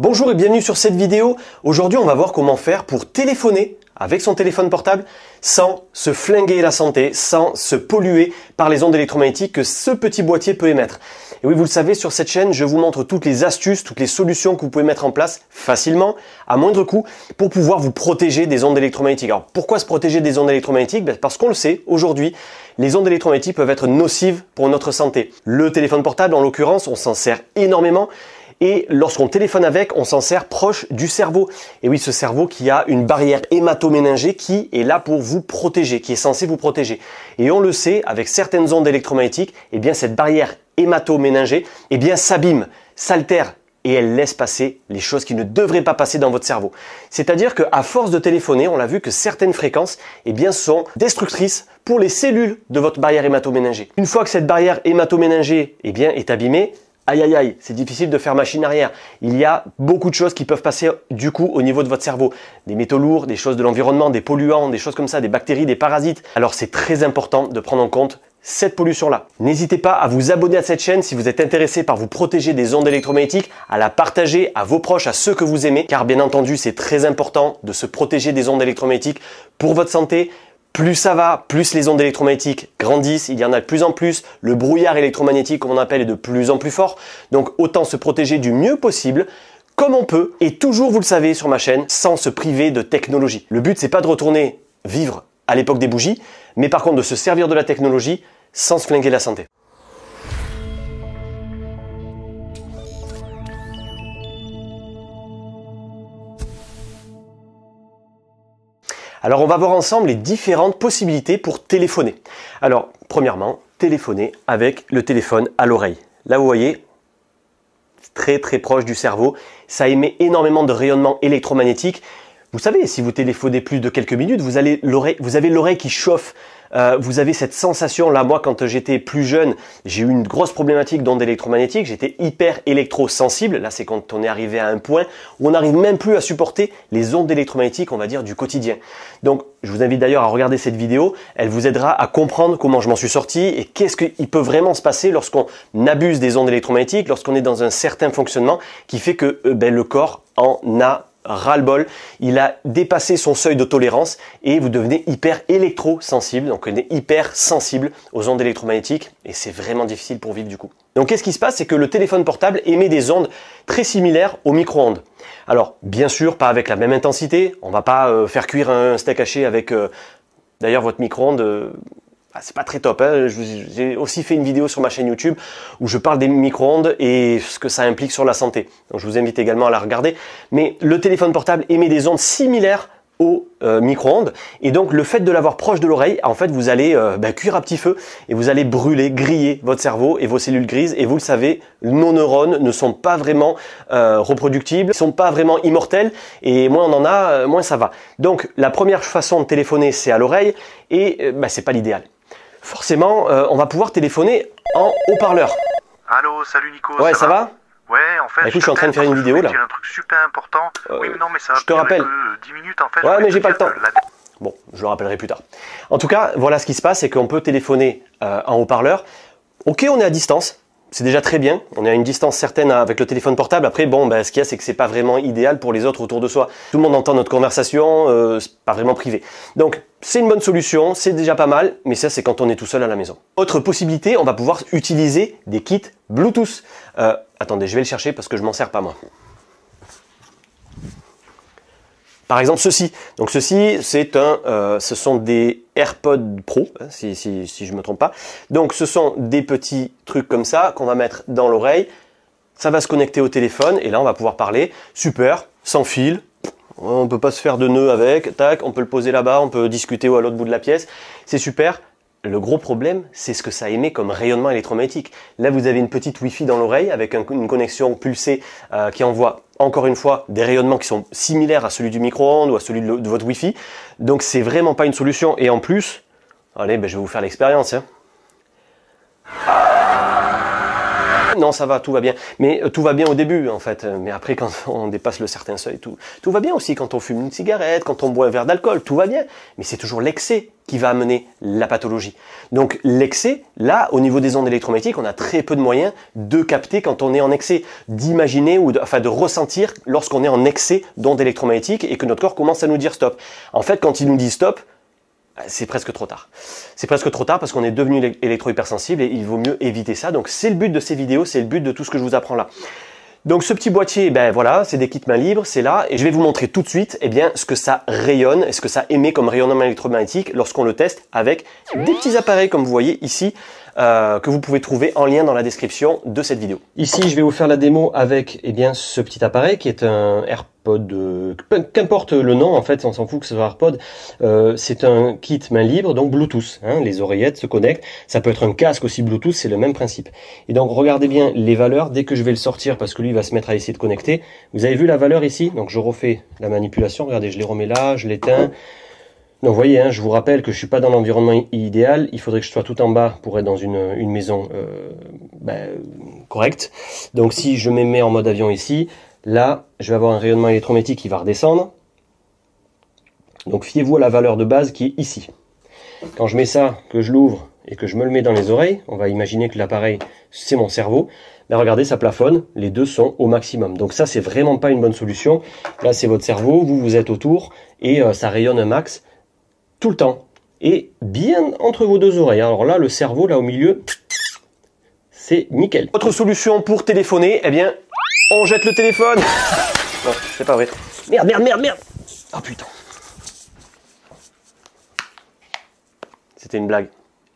Bonjour et bienvenue sur cette vidéo. Aujourd'hui, on va voir comment faire pour téléphoner avec son téléphone portable sans se flinguer la santé, sans se polluer par les ondes électromagnétiques que ce petit boîtier peut émettre. Et oui, vous le savez, sur cette chaîne, je vous montre toutes les astuces, toutes les solutions que vous pouvez mettre en place facilement, à moindre coût, pour pouvoir vous protéger des ondes électromagnétiques. Alors, pourquoi se protéger des ondes électromagnétiques ben, Parce qu'on le sait, aujourd'hui, les ondes électromagnétiques peuvent être nocives pour notre santé. Le téléphone portable, en l'occurrence, on s'en sert énormément et lorsqu'on téléphone avec, on s'en sert proche du cerveau. Et oui, ce cerveau qui a une barrière hématoméningée qui est là pour vous protéger, qui est censée vous protéger. Et on le sait, avec certaines ondes électromagnétiques, eh bien cette barrière hématoméningée eh bien s'abîme, s'altère, et elle laisse passer les choses qui ne devraient pas passer dans votre cerveau. C'est-à-dire qu'à force de téléphoner, on l'a vu que certaines fréquences eh bien, sont destructrices pour les cellules de votre barrière hématoménagée. Une fois que cette barrière hématoménagée eh bien, est abîmée, aïe aïe aïe, c'est difficile de faire machine arrière. Il y a beaucoup de choses qui peuvent passer du coup au niveau de votre cerveau. Des métaux lourds, des choses de l'environnement, des polluants, des choses comme ça, des bactéries, des parasites. Alors c'est très important de prendre en compte cette pollution-là. N'hésitez pas à vous abonner à cette chaîne si vous êtes intéressé par vous protéger des ondes électromagnétiques, à la partager à vos proches, à ceux que vous aimez, car bien entendu c'est très important de se protéger des ondes électromagnétiques pour votre santé, plus ça va, plus les ondes électromagnétiques grandissent, il y en a de plus en plus, le brouillard électromagnétique comme on appelle est de plus en plus fort, donc autant se protéger du mieux possible comme on peut, et toujours, vous le savez, sur ma chaîne, sans se priver de technologie. Le but, c'est pas de retourner vivre à l'époque des bougies, mais par contre de se servir de la technologie sans se flinguer la santé. Alors on va voir ensemble les différentes possibilités pour téléphoner. Alors premièrement, téléphoner avec le téléphone à l'oreille. Là vous voyez, très très proche du cerveau, ça émet énormément de rayonnement électromagnétique. Vous savez, si vous téléphonez plus de quelques minutes, vous, allez vous avez l'oreille qui chauffe. Euh, vous avez cette sensation là, moi quand j'étais plus jeune, j'ai eu une grosse problématique d'ondes électromagnétiques, j'étais hyper électrosensible, là c'est quand on est arrivé à un point où on n'arrive même plus à supporter les ondes électromagnétiques, on va dire, du quotidien. Donc je vous invite d'ailleurs à regarder cette vidéo, elle vous aidera à comprendre comment je m'en suis sorti et qu'est-ce qu'il peut vraiment se passer lorsqu'on abuse des ondes électromagnétiques, lorsqu'on est dans un certain fonctionnement qui fait que euh, ben, le corps en a ras-le-bol, il a dépassé son seuil de tolérance et vous devenez hyper électrosensible, donc on est hyper sensible aux ondes électromagnétiques et c'est vraiment difficile pour vivre du coup. Donc qu'est-ce qui se passe C'est que le téléphone portable émet des ondes très similaires aux micro-ondes. Alors bien sûr, pas avec la même intensité, on va pas euh, faire cuire un steak haché avec... Euh, d'ailleurs, votre micro-ondes, euh, ah, c'est pas très top. Hein. J'ai aussi fait une vidéo sur ma chaîne YouTube où je parle des micro-ondes et ce que ça implique sur la santé. Donc je vous invite également à la regarder. Mais le téléphone portable émet des ondes similaires aux euh, micro-ondes et donc le fait de l'avoir proche de l'oreille en fait vous allez euh, bah, cuire à petit feu et vous allez brûler griller votre cerveau et vos cellules grises et vous le savez nos neurones ne sont pas vraiment euh, reproductibles, ne sont pas vraiment immortels et moins on en a moins ça va donc la première façon de téléphoner c'est à l'oreille et bah, c'est pas l'idéal forcément, euh, on va pouvoir téléphoner en haut-parleur. Allô, salut Nico. Ouais, ça, va, Ouais, en fait. Bah, je suis en train de faire une vidéo là. un truc super important. Euh, oui, mais non, mais ça. Va je te rappelle. Que 10 minutes en fait. Ouais, mais j'ai pas le temps. Bon, je le rappellerai plus tard. En tout cas, voilà ce qui se passe, c'est qu'on peut téléphoner euh, en haut-parleur. Ok, on est à distance, c'est déjà très bien. On est à une distance certaine avec le téléphone portable. Après, bon, ben, ce qu'il y a, c'est que c'est pas vraiment idéal pour les autres autour de soi. Tout le monde entend notre conversation, euh, c'est pas vraiment privé. Donc, c'est une bonne solution, c'est déjà pas mal, mais ça, c'est quand on est tout seul à la maison. Autre possibilité, on va pouvoir utiliser des kits Bluetooth. Euh, attendez, je vais le chercher parce que je m'en sers pas moi. Par exemple, ceci. Donc ceci, c'est un, euh, ce sont des AirPods Pro, hein, si, je ne me trompe pas. Donc ce sont des petits trucs comme ça qu'on va mettre dans l'oreille. Ça va se connecter au téléphone et là on va pouvoir parler. Super, sans fil, on peut pas se faire de nœuds avec, tac, on peut le poser là-bas, on peut discuter ou à l'autre bout de la pièce, c'est super. Le gros problème, c'est ce que ça émet comme rayonnement électromagnétique. Là, vous avez une petite Wi-Fi dans l'oreille avec une connexion pulsée euh, qui envoie encore une fois des rayonnements qui sont similaires à celui du micro-ondes ou à celui de, votre Wi-Fi. Donc c'est vraiment pas une solution. Et en plus, allez, ben, je vais vous faire l'expérience. Hein. non, ça va, tout va bien. Mais euh, tout va bien au début, en fait. Euh, mais après, quand on dépasse le certain seuil, tout, tout va bien aussi. Quand on fume une cigarette, quand on boit un verre d'alcool, tout va bien. Mais c'est toujours l'excès qui va amener la pathologie. Donc l'excès, là, au niveau des ondes électromagnétiques, on a très peu de moyens de capter quand on est en excès, d'imaginer ou enfin de ressentir lorsqu'on est en excès d'ondes électromagnétiques et que notre corps commence à nous dire stop. En fait, quand il nous dit stop, ah, c'est presque trop tard. C'est presque trop tard parce qu'on est devenu électro-hypersensible et il vaut mieux éviter ça. Donc c'est le but de ces vidéos, c'est le but de tout ce que je vous apprends là. Donc ce petit boîtier, ben voilà, c'est des kits main libres, c'est là, et je vais vous montrer tout de suite eh bien, ce que ça rayonne, et ce que ça émet comme rayonnement électromagnétique lorsqu'on le teste avec des petits appareils comme vous voyez ici, euh, que vous pouvez trouver en lien dans la description de cette vidéo. Ici, je vais vous faire la démo avec eh bien ce petit appareil qui est un AirPod, euh, qu'importe le nom en fait, on s'en fout que ce soit AirPod. Euh, c'est un kit main libre, donc Bluetooth. Hein, les oreillettes se connectent. Ça peut être un casque aussi Bluetooth, c'est le même principe. Et donc regardez bien les valeurs. Dès que je vais le sortir, parce que lui va se mettre à essayer de connecter. Vous avez vu la valeur ici Donc je refais la manipulation. Regardez, je les remets là, je l'éteins. Donc vous voyez, hein, je vous rappelle que je suis pas dans l'environnement idéal, il faudrait que je sois tout en bas pour être dans une, maison euh, ben, correcte. Donc si je me mets en mode avion ici, là je vais avoir un rayonnement électromagnétique qui va redescendre. Donc fiez-vous à la valeur de base qui est ici. Quand je mets ça, que je l'ouvre et que je me le mets dans les oreilles, on va imaginer que l'appareil c'est mon cerveau, ben regardez ça plafonne, les deux sont au maximum. Donc ça c'est vraiment pas une bonne solution. Là c'est votre cerveau, vous vous êtes autour et euh, ça rayonne un max tout le temps. Et bien entre vos deux oreilles. Alors là, le cerveau, là au milieu, c'est nickel. Autre solution pour téléphoner, eh bien, on jette le téléphone. non, c'est pas vrai. Merde, merde, merde, merde. oh, putain. C'était une blague.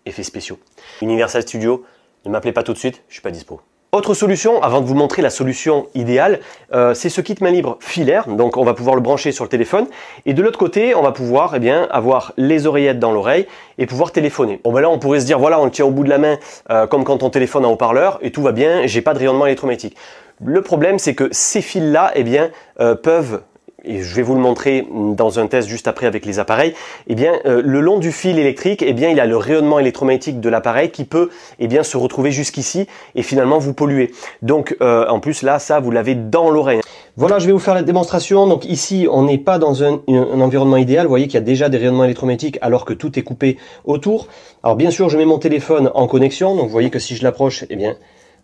Effets spéciaux. Universal Studio, ne m'appelez pas tout de suite, je suis pas dispo. Autre solution, avant de vous montrer la solution idéale, euh, c'est ce kit main libre filaire. Donc on va pouvoir le brancher sur le téléphone. Et de l'autre côté, on va pouvoir eh bien, avoir les oreillettes dans l'oreille et pouvoir téléphoner. Bon ben là on pourrait se dire voilà on le tient au bout de la main euh, comme quand on téléphone en haut-parleur et tout va bien, j'ai pas de rayonnement électromagnétique. Le problème c'est que ces fils là eh bien, euh, peuvent et je vais vous le montrer dans un test juste après avec les appareils, eh bien, euh, le long du fil électrique, eh bien, il y a le rayonnement électromagnétique de l'appareil qui peut eh bien, se retrouver jusqu'ici et finalement vous polluer. Donc, euh, en plus, là, ça, vous l'avez dans l'oreille. Voilà, je vais vous faire la démonstration. Donc ici, on n'est pas dans un, environnement idéal. Vous voyez qu'il y a déjà des rayonnements électromagnétiques alors que tout est coupé autour. Alors bien sûr, je mets mon téléphone en connexion. Donc vous voyez que si je l'approche, eh bien,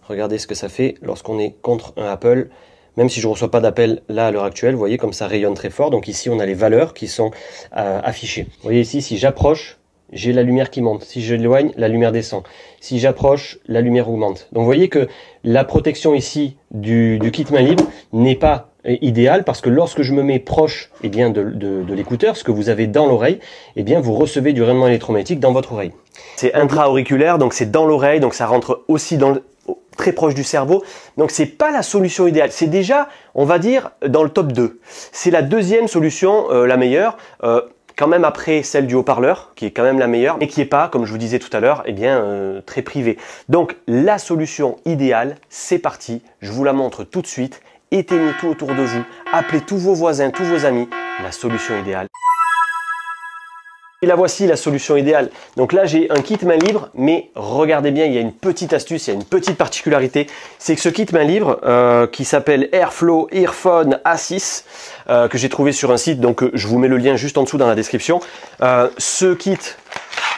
regardez ce que ça fait lorsqu'on est contre un Apple même si je ne reçois pas d'appel là à l'heure actuelle, vous voyez comme ça rayonne très fort. Donc ici, on a les valeurs qui sont euh, affichées. Vous voyez ici, si j'approche, j'ai la lumière qui monte. Si je l'éloigne, la lumière descend. Si j'approche, la lumière augmente. Donc vous voyez que la protection ici du, kit main libre n'est pas euh, idéale parce que lorsque je me mets proche et eh bien, de, l'écouteur, ce que vous avez dans l'oreille, eh bien vous recevez du rayonnement électromagnétique dans votre oreille. C'est intra-auriculaire, donc c'est dans l'oreille, donc ça rentre aussi dans le très proche du cerveau. Donc c'est pas la solution idéale. C'est déjà, on va dire, dans le top 2. C'est la deuxième solution, euh, la meilleure. Euh, quand même après celle du haut-parleur, qui est quand même la meilleure, mais qui n'est pas, comme je vous disais tout à l'heure, eh bien euh, très privée. Donc la solution idéale, c'est parti, je vous la montre tout de suite, éteignez tout autour de vous, appelez tous vos voisins, tous vos amis, la solution idéale. Et la voici la solution idéale. Donc là j'ai un kit main libre, mais regardez bien, il y a une petite astuce, il y a une petite particularité, c'est que ce kit main libre euh, qui s'appelle Airflow Earphone A6 euh, que j'ai trouvé sur un site, donc euh, je vous mets le lien juste en dessous dans la description. ce kit,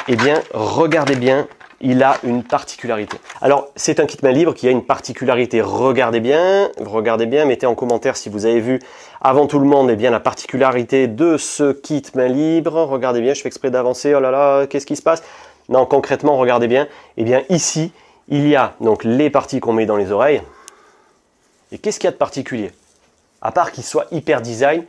eh bien regardez bien, il a une particularité. Alors, c'est un kit main libre qui a une particularité. Regardez bien, regardez bien, mettez en commentaire si vous avez vu avant tout le monde et eh bien, la particularité de ce kit main libre. Regardez bien, je fais exprès d'avancer, oh là là, qu'est-ce qui se passe Non, concrètement, regardez bien, eh bien ici, il y a donc les parties qu'on met dans les oreilles. Et qu'est-ce qu'il y a de particulier À part qu'il soit hyper design,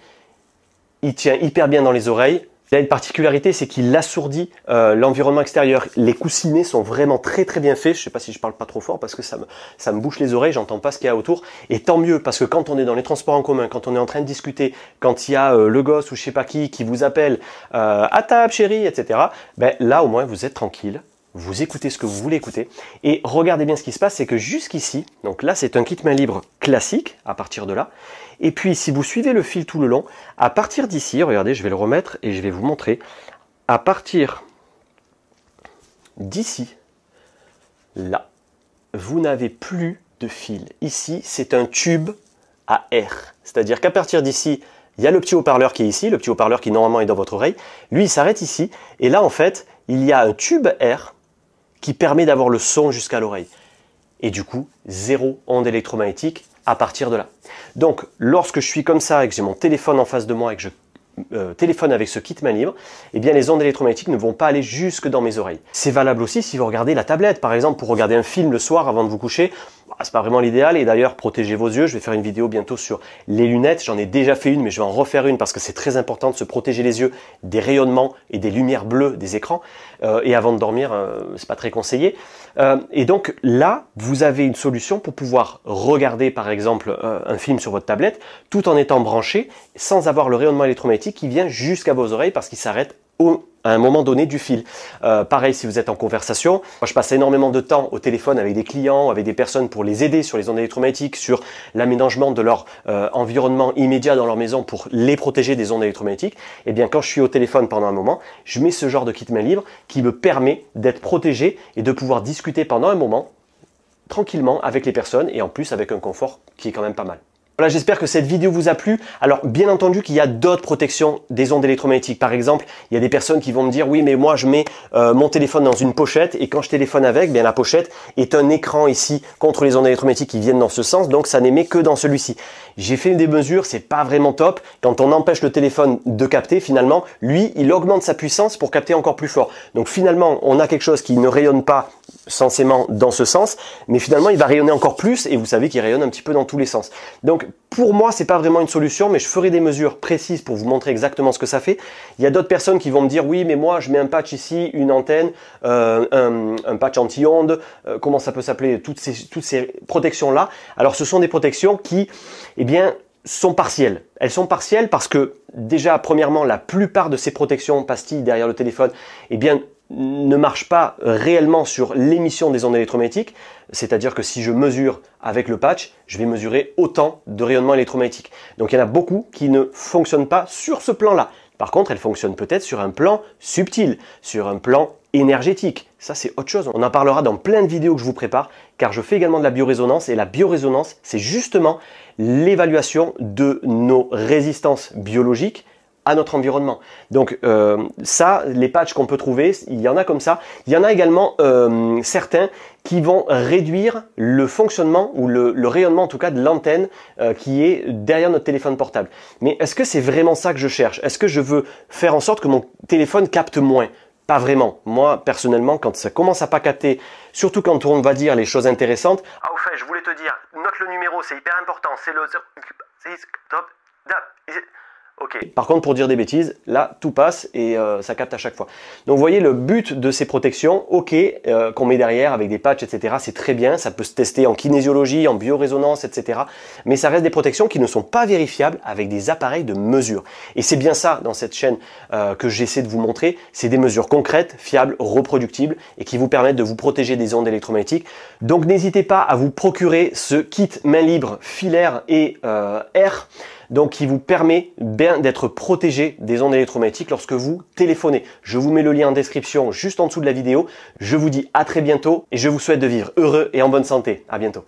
il tient hyper bien dans les oreilles, il a une particularité, c'est qu'il assourdit euh, l'environnement extérieur. Les coussinets sont vraiment très très bien faits. Je sais pas si je parle pas trop fort parce que ça me, ça me bouche les oreilles, j'entends pas ce qu'il y a autour. Et tant mieux parce que quand on est dans les transports en commun, quand on est en train de discuter, quand il y a euh, le gosse ou je sais pas qui qui vous appelle euh, à table chérie, etc. Ben là au moins vous êtes tranquille, vous écoutez ce que vous voulez écouter. Et regardez bien ce qui se passe, c'est que jusqu'ici, donc là c'est un kit main libre classique à partir de là. Et puis si vous suivez le fil tout le long, à partir d'ici, regardez, je vais le remettre et je vais vous montrer. À partir d'ici, là, vous n'avez plus de fil. Ici, c'est un tube à air. C'est-à-dire qu'à partir d'ici, il y a le petit haut-parleur qui est ici, le petit haut-parleur qui normalement est dans votre oreille. Lui, il s'arrête ici. Et là, en fait, il y a un tube air qui permet d'avoir le son jusqu'à l'oreille. Et du coup, zéro onde électromagnétique à partir de là. Donc, lorsque je suis comme ça et que j'ai mon téléphone en face de moi et que je euh, téléphone avec ce kit main libre, eh bien les ondes électromagnétiques ne vont pas aller jusque dans mes oreilles. C'est valable aussi si vous regardez la tablette, par exemple, pour regarder un film le soir avant de vous coucher. Ah, c'est pas vraiment l'idéal. Et d'ailleurs, protégez vos yeux. Je vais faire une vidéo bientôt sur les lunettes. J'en ai déjà fait une, mais je vais en refaire une parce que c'est très important de se protéger les yeux des rayonnements et des lumières bleues des écrans. Euh, et avant de dormir, ce euh, c'est pas très conseillé. Euh, et donc là, vous avez une solution pour pouvoir regarder, par exemple, un film sur votre tablette tout en étant branché, sans avoir le rayonnement électromagnétique qui vient jusqu'à vos oreilles parce qu'il s'arrête au à un moment donné du fil. Euh, pareil si vous êtes en conversation. Moi, je passe énormément de temps au téléphone avec des clients, avec des personnes pour les aider sur les ondes électromagnétiques, sur l'aménagement de leur euh, environnement immédiat dans leur maison pour les protéger des ondes électromagnétiques. Et eh bien quand je suis au téléphone pendant un moment, je mets ce genre de kit main libre qui me permet d'être protégé et de pouvoir discuter pendant un moment tranquillement avec les personnes et en plus avec un confort qui est quand même pas mal. Voilà, j'espère que cette vidéo vous a plu. Alors, bien entendu qu'il y a d'autres protections des ondes électromagnétiques. Par exemple, il y a des personnes qui vont me dire, oui, mais moi, je mets euh, mon téléphone dans une pochette et quand je téléphone avec, bien la pochette est un écran ici contre les ondes électromagnétiques qui viennent dans ce sens, donc ça n'émet que dans celui-ci. J'ai fait des mesures, c'est pas vraiment top. Quand on empêche le téléphone de capter, finalement, lui, il augmente sa puissance pour capter encore plus fort. Donc finalement, on a quelque chose qui ne rayonne pas censément dans ce sens, mais finalement, il va rayonner encore plus et vous savez qu'il rayonne un petit peu dans tous les sens. Donc pour moi, c'est pas vraiment une solution, mais je ferai des mesures précises pour vous montrer exactement ce que ça fait. Il y a d'autres personnes qui vont me dire oui, mais moi, je mets un patch ici, une antenne, euh, un, patch anti-onde, euh, comment ça peut s'appeler, toutes toutes ces protections là. Alors ce sont des protections qui eh bien, sont partielles. Elles sont partielles parce que déjà, premièrement, la plupart de ces protections pastilles derrière le téléphone, eh ne marchent pas réellement sur l'émission des ondes électromagnétiques, c'est-à-dire que si je mesure avec le patch, je vais mesurer autant de rayonnement électromagnétique. Donc il y en a beaucoup qui ne fonctionnent pas sur ce plan-là. Par contre, elles fonctionnent peut-être sur un plan subtil, sur un plan énergétique, ça c'est autre chose. On en parlera dans plein de vidéos que je vous prépare, car je fais également de la biorésonance, et la biorésonance, c'est justement l'évaluation de nos résistances biologiques à notre environnement. Donc euh, ça, les patchs qu'on peut trouver, il y en a comme ça. Il y en a également euh, certains qui vont réduire le fonctionnement ou le, rayonnement en tout cas de l'antenne euh, qui est derrière notre téléphone portable. Mais est-ce que c'est vraiment ça que je cherche Est-ce que je veux faire en sorte que mon téléphone capte moins pas vraiment. Moi, personnellement, quand ça commence à pacater, surtout quand on va dire les choses intéressantes, ah au je voulais te dire, note le numéro, c'est hyper important, c'est le... Par contre, pour dire des bêtises, là, tout passe et euh, ça capte à chaque fois. Donc, vous voyez, le but de ces protections, ok, euh, qu'on met derrière avec des patchs, etc., c'est très bien, ça peut se tester en kinésiologie, en biorésonance, etc. Mais ça reste des protections qui ne sont pas vérifiables avec des appareils de mesure. Et c'est bien ça, dans cette chaîne euh, que j'essaie de vous montrer, c'est des mesures concrètes, fiables, reproductibles et qui vous permettent de vous protéger des ondes électromagnétiques. Donc, n'hésitez pas à vous procurer ce kit main libre, filaire et air donc qui vous permet bien d'être protégé des ondes électromagnétiques lorsque vous téléphonez. Je vous mets le lien en description juste en dessous de la vidéo. Je vous dis à très bientôt et je vous souhaite de vivre heureux et en bonne santé. À bientôt.